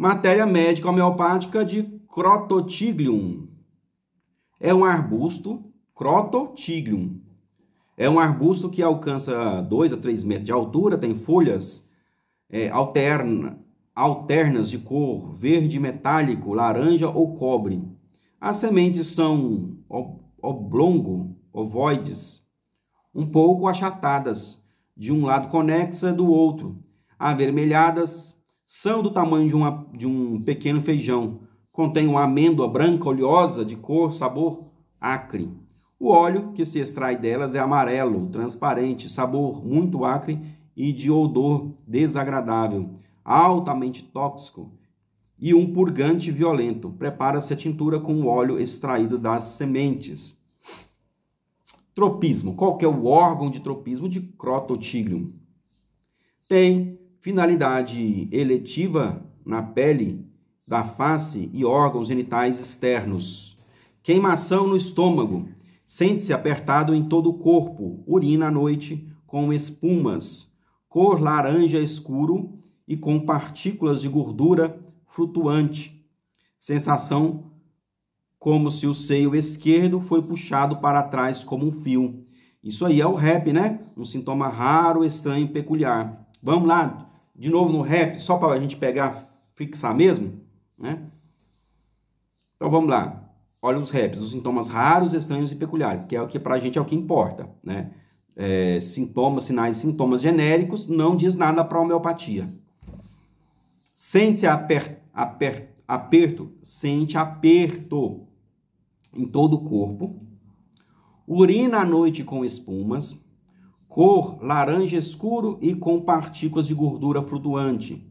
Matéria médica homeopática de Crototiglium. É um arbusto, Crototiglium. É um arbusto que alcança 2 a 3 metros de altura, tem folhas é, alterna, alternas de cor verde metálico, laranja ou cobre. As sementes são oblongo, ovoides, um pouco achatadas, de um lado conexa do outro, avermelhadas, são do tamanho de, uma, de um pequeno feijão. Contém uma amêndoa branca oleosa de cor, sabor acre. O óleo que se extrai delas é amarelo, transparente, sabor muito acre e de odor desagradável, altamente tóxico e um purgante violento. Prepara-se a tintura com o óleo extraído das sementes. Tropismo. Qual é o órgão de tropismo de crototílio? Tem finalidade eletiva na pele, da face e órgãos genitais externos. Queimação no estômago. Sente-se apertado em todo o corpo, urina à noite com espumas, cor laranja escuro e com partículas de gordura flutuante. Sensação como se o seio esquerdo foi puxado para trás como um fio. Isso aí é o rap, né? Um sintoma raro, estranho e peculiar. Vamos lá, de novo no rap, só para a gente pegar, fixar mesmo, né? Então vamos lá. Olha os raps, os sintomas raros, estranhos e peculiares, que é o que para a gente é o que importa, né? É, sintomas, sinais, sintomas genéricos, não diz nada para homeopatia. Sente-se aper, aper, aperto, sente aperto em todo o corpo. Urina à noite com espumas cor laranja escuro e com partículas de gordura flutuante.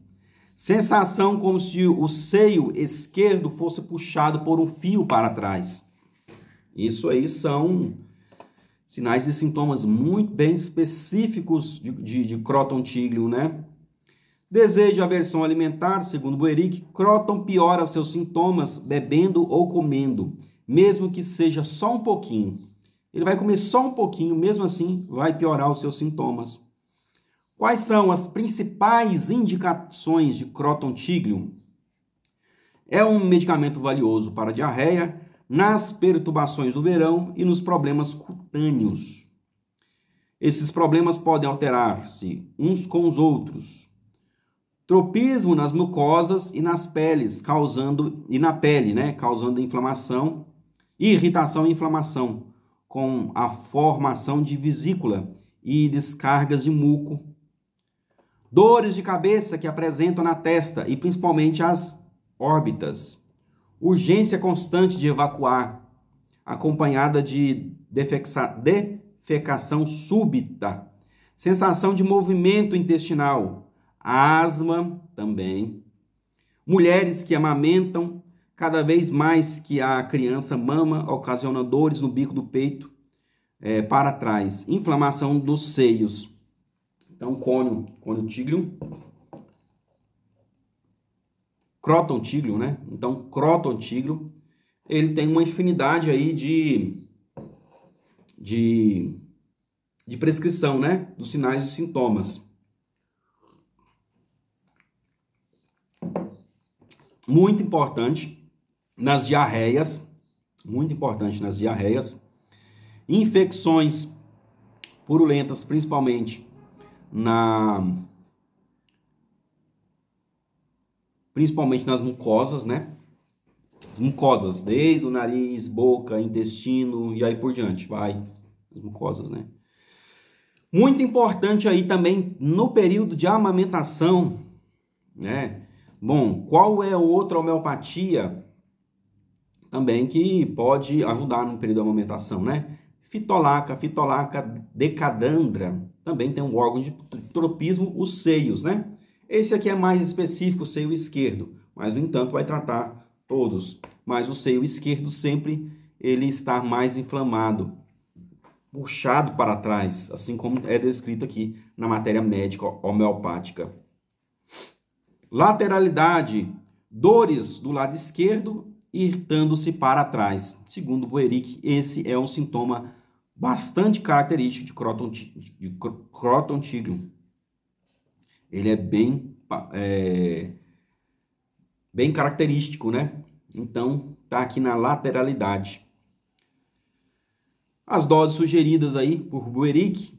Sensação como se o seio esquerdo fosse puxado por um fio para trás. Isso aí são sinais e sintomas muito bem específicos de, de, de né? Desejo aversão alimentar, segundo Boeric, Croton piora seus sintomas bebendo ou comendo, mesmo que seja só um pouquinho. Ele vai comer só um pouquinho, mesmo assim vai piorar os seus sintomas. Quais são as principais indicações de crotontiglium? É um medicamento valioso para diarreia, nas perturbações do verão e nos problemas cutâneos. Esses problemas podem alterar-se uns com os outros. Tropismo nas mucosas e nas peles, causando e na pele, né, causando inflamação, irritação e inflamação com a formação de vesícula e descargas de muco. Dores de cabeça que apresentam na testa e principalmente as órbitas. Urgência constante de evacuar, acompanhada de defecação súbita. Sensação de movimento intestinal. Asma também. Mulheres que amamentam Cada vez mais que a criança mama, ocasiona dores no bico do peito é, para trás, inflamação dos seios. Então, cônio, cônio tíglio, croton tíglio, né? Então, croton tíglio, ele tem uma infinidade aí de, de, de prescrição, né? Dos sinais e sintomas. Muito importante nas diarreias, muito importante nas diarreias, infecções purulentas, principalmente na principalmente nas mucosas, né? As mucosas, desde o nariz, boca, intestino e aí por diante, vai, as mucosas, né? Muito importante aí também no período de amamentação, né? Bom, qual é outra homeopatia também que pode ajudar no período da amamentação, né? Fitolaca, fitolaca decadandra, também tem um órgão de tropismo, os seios, né? Esse aqui é mais específico, o seio esquerdo, mas no entanto vai tratar todos. Mas o seio esquerdo sempre ele está mais inflamado, puxado para trás, assim como é descrito aqui na matéria médica homeopática. Lateralidade, dores do lado esquerdo irtando-se para trás. Segundo Boerick, esse é um sintoma bastante característico de Croton, de Ele é bem, é, bem característico, né? Então, tá aqui na lateralidade. As doses sugeridas aí por Boerick,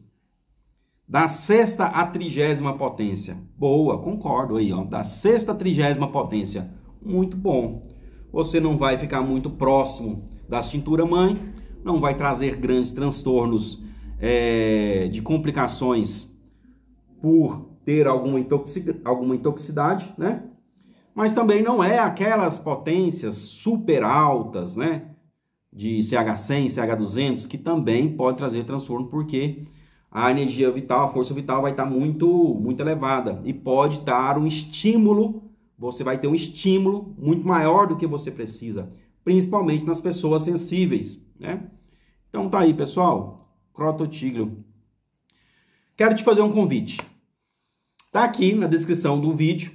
da sexta à trigésima potência. Boa, concordo aí, ó. Da sexta à trigésima potência. Muito bom você não vai ficar muito próximo da cintura mãe, não vai trazer grandes transtornos é, de complicações por ter alguma, intoxic, alguma intoxicidade, né? Mas também não é aquelas potências super altas, né? De CH100, CH200, que também pode trazer transtorno, porque a energia vital, a força vital vai estar muito, muito elevada e pode estar um estímulo você vai ter um estímulo muito maior do que você precisa, principalmente nas pessoas sensíveis, né? Então tá aí, pessoal, Crototiglio. Quero te fazer um convite. Tá aqui na descrição do vídeo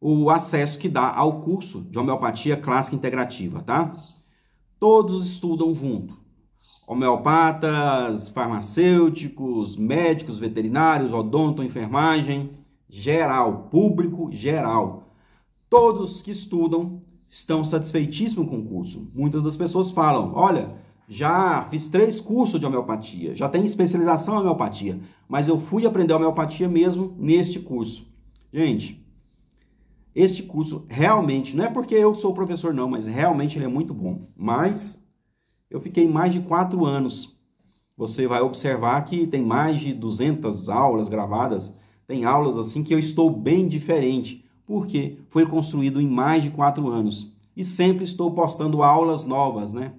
o acesso que dá ao curso de homeopatia clássica integrativa, tá? Todos estudam junto. Homeopatas, farmacêuticos, médicos, veterinários, odonto, enfermagem, geral, público geral Todos que estudam estão satisfeitíssimos com o curso. Muitas das pessoas falam: olha, já fiz três cursos de homeopatia, já tenho especialização em homeopatia, mas eu fui aprender homeopatia mesmo neste curso. Gente, este curso realmente, não é porque eu sou professor, não, mas realmente ele é muito bom. Mas eu fiquei mais de quatro anos. Você vai observar que tem mais de 200 aulas gravadas, tem aulas assim que eu estou bem diferente porque foi construído em mais de quatro anos e sempre estou postando aulas novas, né?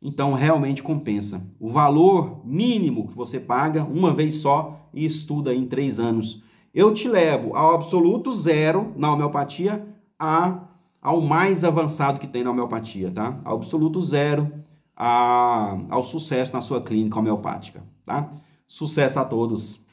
Então realmente compensa. O valor mínimo que você paga uma vez só e estuda em três anos. Eu te levo ao absoluto zero na homeopatia a ao mais avançado que tem na homeopatia, tá? Ao absoluto zero a, ao sucesso na sua clínica homeopática, tá? Sucesso a todos!